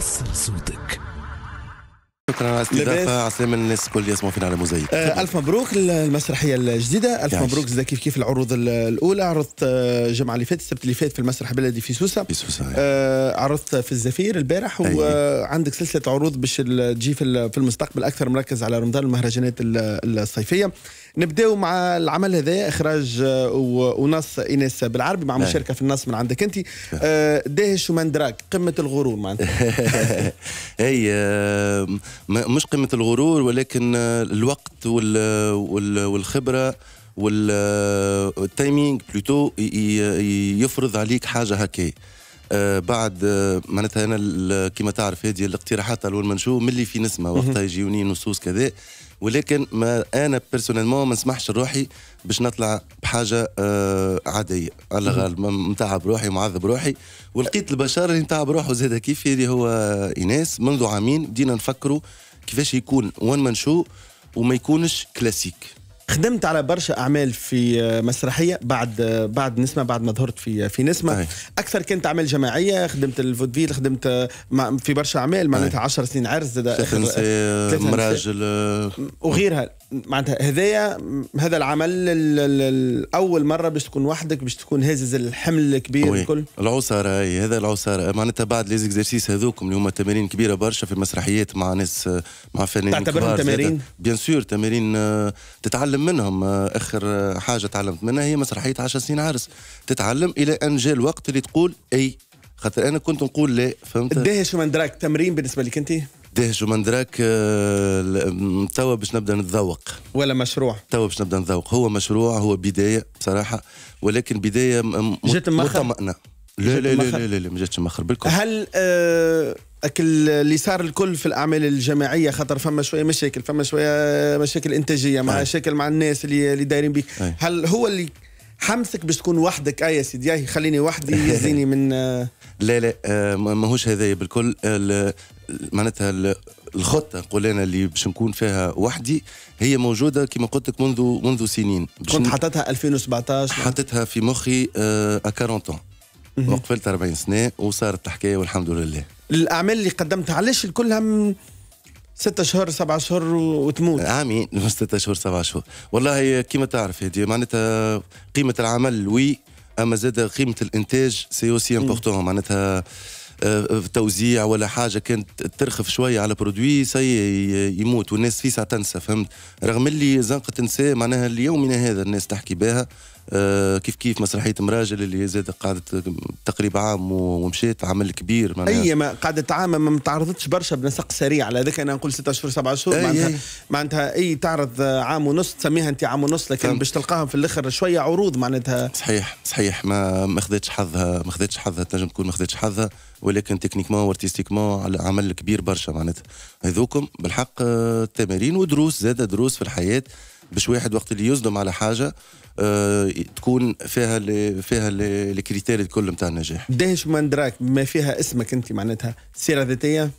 вас у т о к شكرا على الاستضافه عسلامة الناس الكل يسمعوا فينا على موزايك آه، الف مبروك المسرحيه الجديده الف يعني. مبروك زاد كيف كيف العروض الاولى عرضت آه، الجمعه اللي فاتت السبت اللي فات في المسرح البلدي في سوسه في سوسه يعني. عرضت في الزفير البارح أيوة. وعندك سلسله عروض باش تجي في المستقبل اكثر مركز على رمضان المهرجانات الصيفيه نبداو مع العمل هذا اخراج ونص ايناس بالعربي مع أيوة. مشاركه في النص من عندك انت داهش ومندراك قمه الغرور معناتها هي مش قيمه الغرور ولكن الوقت والخبره والتايمينج بلوتو يفرض عليك حاجه هكا آه، بعد آه، معناتها انا كما تعرف هذه الاقتراحات الاول منشو نشوف ملي في نسمه وقتها يجيوني نصوص كذا ولكن ما انا بيرسونيلمون ما نسمحش لروحي باش نطلع بحاجه آه عاديه على غالب متعب روحي ومعذب روحي ولقيت البشر اللي متعب روحه زاد كيفي اللي هو ايناس منذ عامين بدينا نفكروا كيفاش يكون وان مان شو وما يكونش كلاسيك خدمت على برشا اعمال في آه، مسرحيه بعد آه، بعد نسمه بعد ما ظهرت في آه، في نسمه أي. طيب. اكثر كانت اعمال جماعيه خدمت الفودفيل خدمت في برشا اعمال معناتها 10 طيب. سنين عرس زاد مراجل وغيرها معناتها هذايا هذا العمل اول مره باش تكون وحدك باش تكون هازز الحمل الكبير الكل العصارة هذا العصارة معناتها بعد لي زيكزرسيس هذوكم اللي هما تمارين كبيره برشا في مسرحيات مع ناس مع فنانين تعتبرهم تمارين بيان سور تمارين آه، تتعلم منهم آه، اخر آه، حاجه تعلمت منها هي مسرحيه 10 سنين عرس تتعلم الى ان جاء الوقت اللي تقول اي خاطر انا كنت نقول لا فهمت قداش من دراك تمرين بالنسبه لك انت؟ دهش ومن دراك آه، توا باش نبدا نتذوق ولا مشروع توا باش نبدا نتذوق هو مشروع هو بدايه بصراحه ولكن بدايه جات مطمئنه لا لا لا لا لا ما جاتش مخر بالكل هل آه، اكل اللي صار الكل في الاعمال الجماعيه خاطر فما شويه مشاكل فما شويه مشاكل انتاجيه مع مشاكل مع الناس اللي اللي دايرين بك هل هو اللي حمسك باش تكون وحدك اي آه سيدي آه، خليني وحدي يزيني من آه. لا لا ماهوش هذايا بالكل معناتها الخطه قلنا انا اللي باش نكون فيها وحدي هي موجوده كما قلت لك منذ منذ سنين كنت حطيتها 2017 حطيتها في مخي أكارونتون وقفلت 40 سنه وصارت الحكايه والحمد لله الاعمال اللي قدمتها علاش كلها ستة شهور سبعة شهور وتموت امين ستة شهور سبعة شهور والله كيما تعرف هذه معناتها قيمة العمل وي اما زاد قيمة الانتاج سي اوسي امبورتون معناتها آه، توزيع ولا حاجه كانت ترخف شويه على برودوي سي يموت والناس فيه تنسى فهمت رغم اللي زنقه تنسى معناها ليومنا هذا الناس تحكي بها آه، كيف كيف مسرحيه مراجل اللي زاد قعدت تقريبا عام ومشيت عمل كبير معناها اي ما قعدت عام ما تعرضتش برشا بنسق سريع على ذاك انا نقول ستة اشهر سبعة اشهر معناتها معناتها اي تعرض عام ونص تسميها انت عام ونص لكن باش تلقاهم في الاخر شويه عروض معناتها صحيح صحيح ما ما خذتش حظها ما خذتش حظها تنجم تكون ما خذتش حظها ولكن تكنيكمون وارتستيكمون عمل كبير برشا معناتها هذوكم بالحق آه، تمارين ودروس زاد دروس في الحياه باش واحد وقت اللي يصدم على حاجه آه، تكون فيها اللي فيها الكريتيري الكل نتاع النجاح. دهش من دراك ما فيها اسمك انت معناتها سيره ذاتيه؟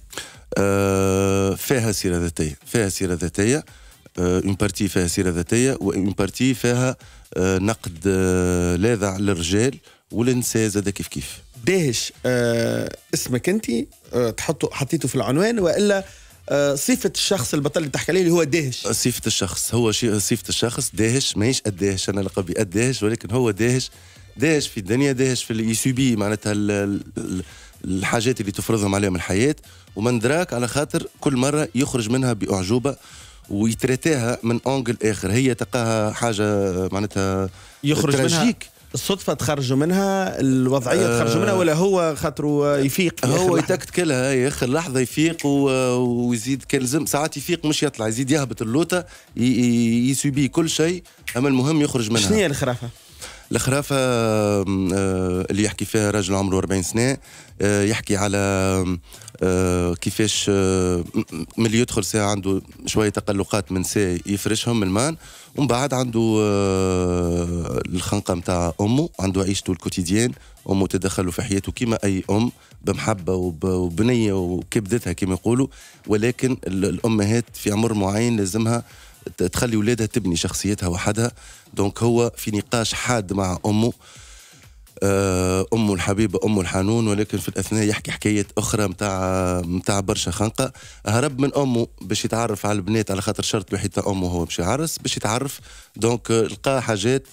آه، فيها سيره ذاتيه، فيها سيره ذاتيه اون آه، بارتي فيها سيره ذاتيه وان بارتي فيها نقد لاذع للرجال والنساء زاد كيف كيف. دهش اسمك انت تحطه حطيته في العنوان والا آه، صفه الشخص البطل اللي تحكي عليه اللي هو داهش آه، صفه الشخص هو آه، صفه الشخص داهش ماهيش قداهش انا لقبي قداهش ولكن هو داهش داهش في الدنيا داهش في اللي يسوبي e معناتها الحاجات اللي تفرضهم عليهم الحياه ومن دراك على خاطر كل مره يخرج منها باعجوبه ويتراتاها من انجل اخر هي تلقاها حاجه معناتها يخرج تراجيك الصدفة تخرجوا منها الوضعية آه تخرجوا منها ولا هو خاطره يفيق هو يتكت كلها يا اخر لحظة يفيق ويزيد كان لازم ساعات يفيق مش يطلع يزيد يهبط اللوطة يسوبي كل شيء اما المهم يخرج منها شنو هي الخرافة؟ الخرافه آه، اللي يحكي فيها رجل عمره 40 سنه آه، يحكي على آه، كيفاش ملي يدخل ساعه عنده شويه تقلقات من ساعه يفرشهم من المان ومن بعد عنده الخنقه نتاع امه عنده عيشته الكوتيديان امه تدخله في حياته كما اي ام بمحبه وبنيه وكبدتها كما يقولوا ولكن الامهات في عمر معين لازمها تخلي ولادها تبني شخصيتها وحدها دونك هو في نقاش حاد مع امه آه، امه الحبيبه امه الحنون ولكن في الاثناء يحكي حكايه اخرى نتاع نتاع برشا خنقه هرب من امه باش يتعرف على البنات على خاطر شرط وحيد امه هو باش يعرس باش يتعرف دونك لقى حاجات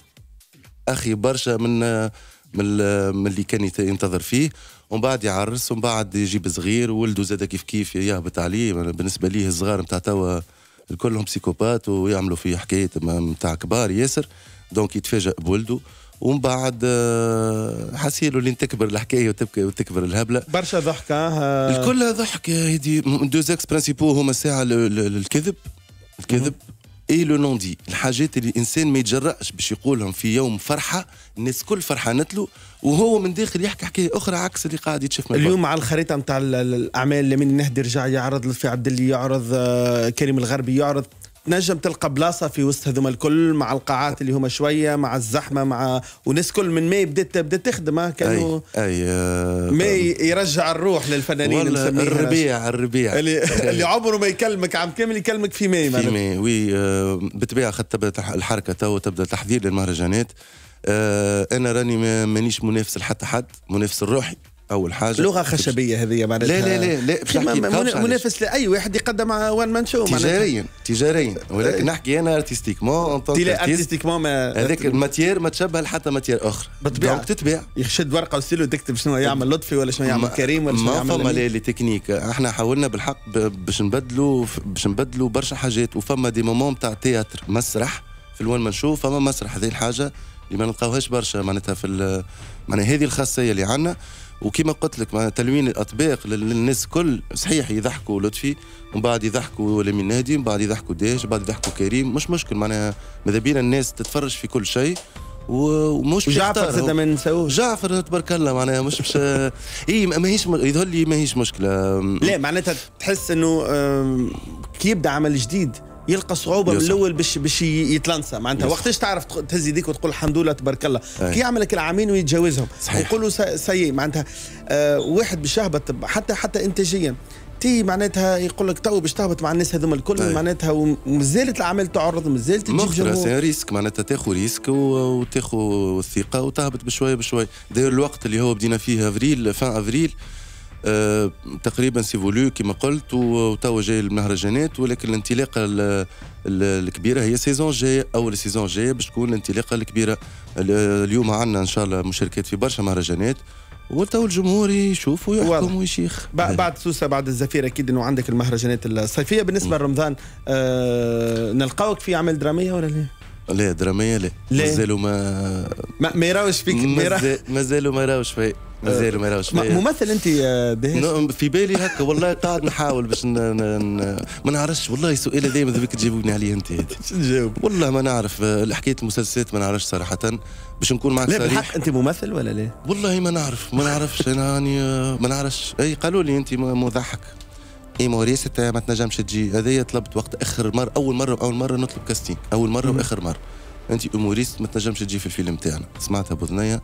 اخي برشا من من, من اللي كان ينتظر فيه ومن بعد يعرس ومن بعد يجيب صغير ولده زاد كيف كيف يهبط عليه بالنسبه ليه الصغار نتاع توا كلهم سيكوبات ويعملوا فيه حكاية نتاع كبار ياسر دونك يتفاجأ بولده ومن بعد آه، حسيلو لين تكبر الحكايه وتبكي وتكبر الهبله برشا ضحكه آه. الكل ضحك هذه دو زاكس برانسيبو هما الساعه الكذب الكذب اي لو نون دي الحاجات اللي الانسان ما يتجرأش باش يقولهم في يوم فرحه الناس كل فرحانت له وهو من داخل يحكي حكايه اخرى عكس اللي قاعد يتشاف من اليوم على الخريطه نتاع الاعمال لمين نهدي رجع يعرض لطفي عبد اللي يعرض آه، كريم الغربي يعرض تنجم تلقى بلاصه في وسط هذوما الكل مع القاعات اللي هما شويه مع الزحمه مع وناس كل من ماي بدات بدات تخدم كانوا اي, أي آه، ما يرجع الروح للفنانين الربيع الربيع اللي, اللي عمره ما يكلمك عام كامل يكلمك في ماي في ماي وي آه، بالطبيعه خاطر تبدا الحركه تو تبدا تحضير للمهرجانات آه، انا راني مانيش منافس لحتى حد منافس لروحي اول حاجه لغه خشبيه هذه معناتها لا لا لا, لا منافس لاي واحد يقدم وان مان شو تجاريا تجاريا ولكن أه. نحكي انا ارتستيكمون ارتستيكمون هذاك الماتير ما تشبه حتى ماتير اخرى بالطبيعه تتباع يشد ورقه وستيلو تكتب شنو يعمل لطفي ولا شنو يعمل كريم ولا شنو يعمل ما فما لي تكنيك احنا حاولنا بالحق باش نبدلوا باش نبدلوا برشا حاجات وفما دي مومون تاع تياتر مسرح في الوان ما نشوف فما مسرح هذه الحاجه اللي ما نلقاوهاش برشا معناتها في معناها هذه الخاصيه اللي عندنا وكما قلت لك معناها تلوين الاطباق للناس الكل صحيح يضحكوا لطفي ومن بعد يضحكوا لمين نادي ومن بعد يضحكوا داش بعد يضحكوا كريم مش مشكل معناها ماذا بينا الناس تتفرج في كل شيء ومش جعفر زاد ما نساووش جعفر تبارك الله معناها مش مش اي ماهيش يظهر لي ماهيش مشكله لا معناتها تحس انه كي يبدا عمل جديد يلقى صعوبه من الاول باش باش يتلنسى معناتها وقتاش تعرف تهز يديك وتقول الحمد لله تبارك الله كي يعمل لك العامين ويتجاوزهم يقولوا سي معناتها آه، واحد باش يهبط حتى حتى انتاجيا تي معناتها يقول لك تو باش تهبط مع الناس هذوما الكل أيه. معناتها ومازالت الاعمال تعرض مازالت تجيب جمهور ريسك معناتها تاخذ ريسك وتاخذ الثقه وتهبط بشويه بشويه داير الوقت اللي هو بدينا فيه افريل فان افريل آه، تقريبا سيفولو كما قلت وتوا جاي المهرجانات ولكن الانطلاقه الكبيره هي سيزون جايه اول سيزون جايه باش تكون الانطلاقه الكبيره اليوم عندنا ان شاء الله مشاركات في برشا مهرجانات وتو الجمهور يشوف ويحكم ويشيخ بعد سوسه بعد الزفير اكيد انه عندك المهرجانات الصيفيه بالنسبه لرمضان آه نلقاوك في اعمال دراميه ولا لا؟ لا دراميه لا مازالوا ما ما يراوش فيك مازالوا ما يراوش فيك مازال ما آه، راهوش ممثل انت به نعم، في بالي هكا والله قاعد نحاول باش ما نعرفش والله السؤال هذا ماذا بك تجاوبني عليه انت تجاوب والله ما نعرف آه، حكايه المسلسلات ما نعرفش صراحه باش نكون معك لا بالحق انت ممثل ولا لا؟ والله ما نعرف ما نعرفش انا راني آه، ما نعرفش اي قالوا لي انت مضحك إيه، موريس انت ما تنجمش تجي هذايا طلبت وقت اخر مره اول مره اول مره نطلب كاستين اول مره واخر مره انت اموريست ما تنجمش تجي في الفيلم تاعنا سمعتها بذنيا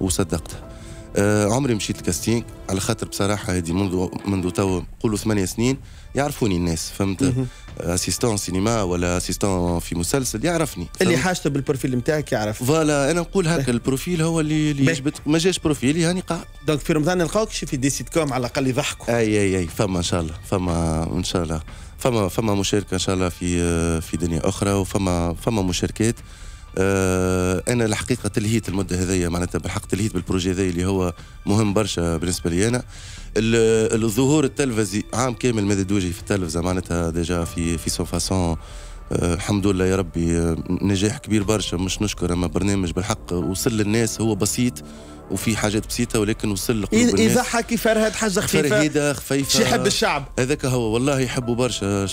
وصدقتها آه عمري مشيت الكاستينج على خاطر بصراحه هذه منذ منذ تو نقولوا ثمانية سنين يعرفوني الناس فهمت اسيستون آه، سينما ولا اسيستون في مسلسل يعرفني اللي حاجته بالبروفيل نتاعك يعرف فوالا انا نقول هكا البروفيل هو اللي اللي يجبد ما جاش بروفيل يعني قاعد دونك في رمضان شي في دي سيت كوم على الاقل يضحكوا اي اي اي فما ان شاء الله فما ان شاء الله فما فما مشاركه ان شاء الله في آه، في دنيا اخرى وفما فما مشاركات آه، انا الحقيقه تلهيت المده هذيا معناتها بالحق تلهيت بالبروجي هذايا اللي هو مهم برشا بالنسبه لي انا الظهور التلفزي عام كامل ماذا دوجي في التلفزه معناتها ديجا في في سون فاسون الحمد لله يا ربي نجاح كبير برشا مش نشكر اما برنامج بالحق وصل للناس هو بسيط وفي حاجات بسيطة ولكن وصل لقلوب الناس إذا حكي فرهد حاجة خفيفة فرهيدة خفيفة شي يحب الشعب هذاك هو والله يحبوا برشا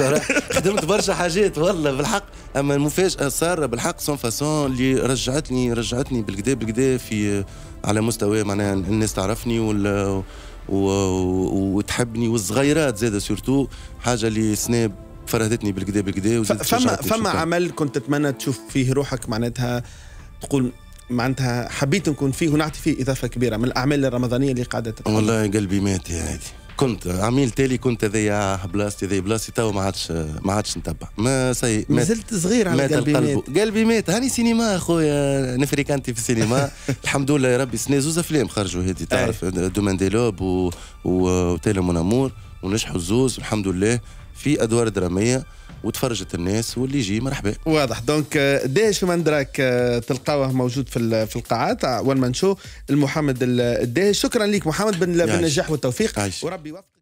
خدمت برشا حاجات والله بالحق أما المفاجأة صار بالحق سون فاسون اللي رجعتني رجعتني بالكدا بالكدا في على مستوى معناها الناس تعرفني ولا وتحبني والصغيرات زادة سورتو حاجة اللي سناب فرهدتني بالكدا بالكدا فما فما عمل كنت تتمنى تشوف فيه روحك معناتها تقول معناتها حبيت نكون فيه ونعطي فيه اضافه كبيره من الاعمال الرمضانيه اللي قاعده تتعمل والله قلبي مات يا عادي كنت عميل تالي كنت ذي بلاصتي ذي بلاصتي تو ما عادش ما عادش نتبع ما سي ما زلت صغير على مات قلبي القلب مات. قلبي مات هاني سينما خويا نفريكانتي في السينما الحمد لله يا ربي سنة زوز افلام خرجوا هذه تعرف دومان دي لوب و... و... وتيلا مون امور ونجحوا الزوز الحمد لله في ادوار دراميه وتفرجت الناس واللي يجي مرحبا واضح دونك آه، داش مندراك آه، تلقاوه موجود في في القاعات آه، والمنشو المحمد الداهش شكرا لك محمد بالنجاح والتوفيق عايش. وربي يوفقك